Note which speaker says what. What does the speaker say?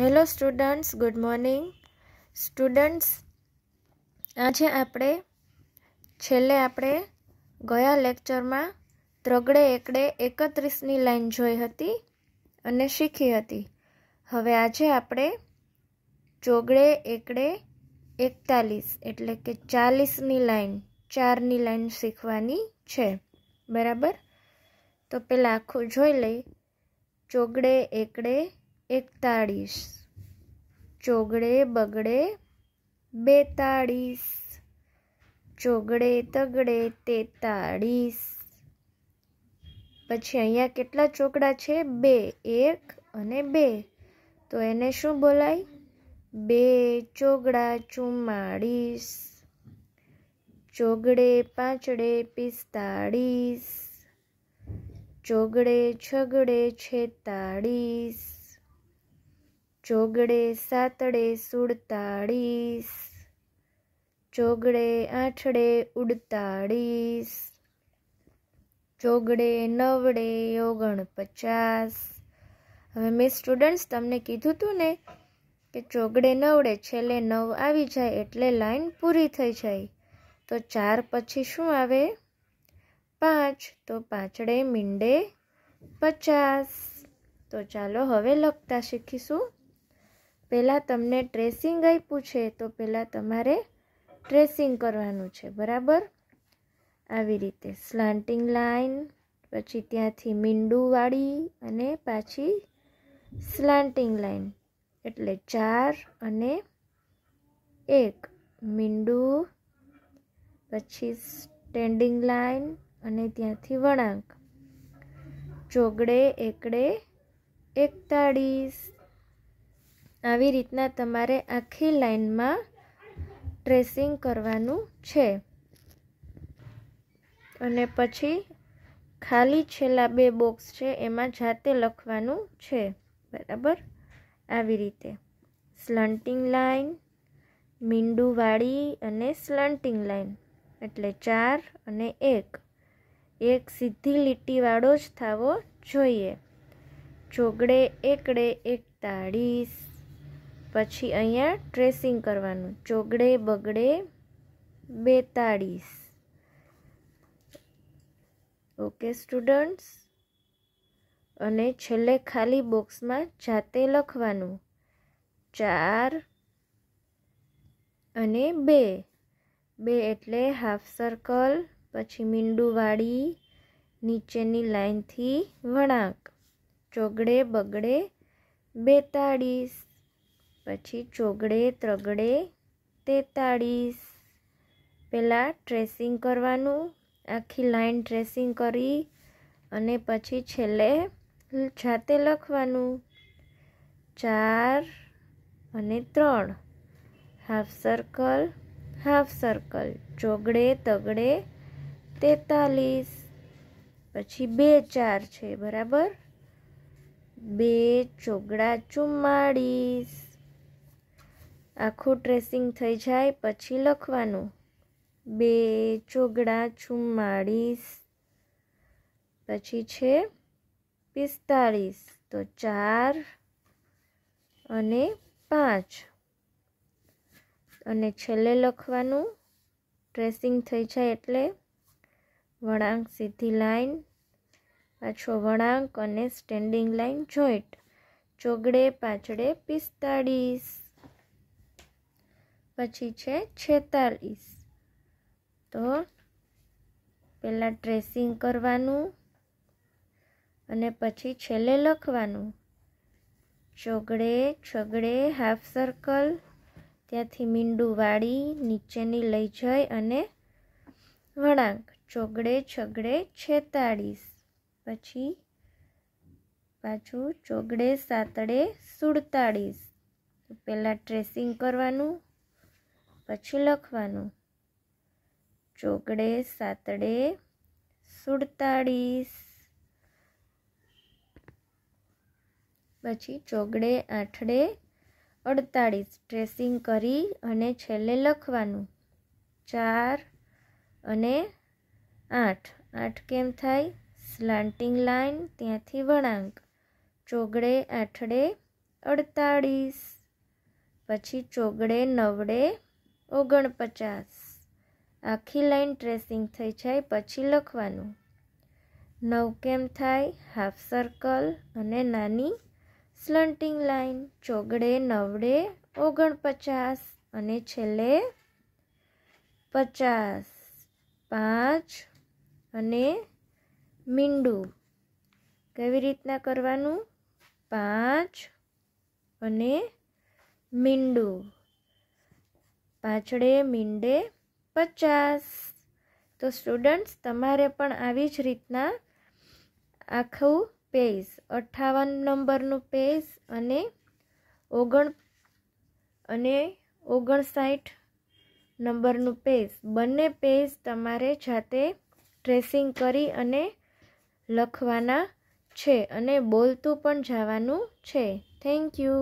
Speaker 1: hello students good morning students આજે આપણે છેલ્લે આપણે ગયા લેક્ચરમાં ત્રગડે એકડે એકત્રીસની લાઈન જોઈ હતી અને શીખી હતી હવે આજે આપણે ચોગડે એકડે એકતાલીસ એટલે કે ચાલીસની લાઈન ચારની લાઈન શીખવાની છે બરાબર તો પહેલાં આખું જોઈ લઈ ચોગડે એકડે એકતાળીસ ચોગડે બગડે બેતાળીસ ચોગડે તગડે તેતાળીસ પછી અહીંયા કેટલા ચોકડા છે બે એક અને બે તો એને શું બોલાય બે ચોગડા ચુમ્માળીસ ચોગડે પાંચડે પિસ્તાળીસ ચોગડે છગડે છેતાળીસ ચોગડે સાતડે સુડતાળીસ ચોગડે આઠડે ઉડતાળીસ ચોગડે નવડે ઓગણપચાસ હવે મેં સ્ટુડન્ટ્સ તમને કીધું હતું ને કે ચોગડે નવડે છેલ્લે નવ આવી જાય એટલે લાઈન પૂરી થઈ જાય તો ચાર પછી શું આવે પાંચ તો પાંચડે મીંડે પચાસ તો ચાલો હવે લખતા શીખીશું પહેલાં તમને ટ્રેસિંગ આપ્યું છે તો પહેલાં તમારે ટ્રેસિંગ કરવાનું છે બરાબર આવી રીતે સ્લાન્ટિંગ લાઇન પછી ત્યાંથી મીંડુંવાળી અને પાછી સ્લાન્ટિંગ લાઇન એટલે ચાર અને એક મીંડું પછી સ્ટેન્ડિંગ લાઇન અને ત્યાંથી વળાંક ચોગડે એકડે એકતાળીસ આવી રીતના તમારે આખી લાઈનમાં ટ્રેસિંગ કરવાનું છે અને પછી ખાલી છેલ્લા બે બોક્સ છે એમાં જાતે લખવાનું છે બરાબર આવી રીતે સ્લન્ટિંગ લાઇન મીંડુવાળી અને સ્લન્ટિંગ લાઇન એટલે ચાર અને એક એક સીધી લીટીવાળો જ થવો જોઈએ ચોગડે એકડે એકતાળીસ પછી અહીંયા ટ્રેસિંગ કરવાનું ચોગડે બગડે બેતાળીસ ઓકે સ્ટુડન્ટ્સ અને છેલ્લે ખાલી બોક્સમાં જાતે લખવાનું ચાર અને બે બે એટલે હાફ સર્કલ પછી મીંડુવાળી નીચેની લાઇનથી વળાંક ચોગડે બગડે બેતાળીસ પછી ચોગડે ત્રગડે તેતાળીસ પહેલાં ટ્રેસિંગ કરવાનું આખી લાઈન ટ્રેસિંગ કરી અને પછી છેલ્લે જાતે લખવાનું ચાર અને ત્રણ હાફ સર્કલ હાફ સર્કલ ચોગડે તગડે તેતાલીસ પછી બે ચાર છે બરાબર બે ચોગડા ચુમ્માળીસ આખું ડ્રેસિંગ થઈ જાય પછી લખવાનું બે ચોગડા ચુમ્માળીસ પછી છે પિસ્તાળીસ તો ચાર અને પાંચ અને છેલ્લે લખવાનું ડ્રેસિંગ થઈ જાય એટલે વળાંક સીધી લાઈન પાછો વળાંક અને સ્ટેન્ડિંગ લાઈન જોઈન્ટ ચોગડે પાછળે પિસ્તાળીસ પછી છે છેતાલીસ તો પહેલાં ટ્રેસિંગ કરવાનું અને પછી છેલ્લે લખવાનું ચોગડે છગડે હાફ સર્કલ ત્યાંથી મીંડું વાળી નીચેની લઈ જાય અને વળાંક ચોગડે છગડે છેતાળીસ પછી પાછું ચોગડે સાતડે સુડતાળીસ પહેલાં ટ્રેસિંગ કરવાનું પછી લખવાનું ચોગડે સાતડે સુડતાળીસ પછી ચોગડે આઠડે અડતાળીસ ટ્રેસિંગ કરી અને છેલ્લે લખવાનું ચાર અને આઠ આઠ કેમ થાય સ્લાન્ટિંગ લાઇન ત્યાંથી વળાંક ચોગડે આઠડે અડતાળીસ પછી ચોગડે નવડે ઓગણપચાસ આખી લાઈન ટ્રેસિંગ થઈ જાય પછી લખવાનું નવ કેમ થાય હાફ સર્કલ અને નાની સ્લન્ટિંગ લાઈન ચોગડે નવડે ઓગણપચાસ અને છેલ્લે પચાસ પાંચ અને મીંડું કેવી રીતના કરવાનું પાંચ અને મીંડું પાછળે મીંડે પચાસ તો સ્ટુડન્ટ્સ તમારે પણ આવી જ રીતના આખું પેજ અઠાવન નંબરનું પેજ અને ઓગણ અને ઓગણસાઠ નંબરનું પેજ બંને પેજ તમારે જાતે ટ્રેસિંગ કરી અને લખવાના છે અને બોલતું પણ જવાનું છે થેન્ક યુ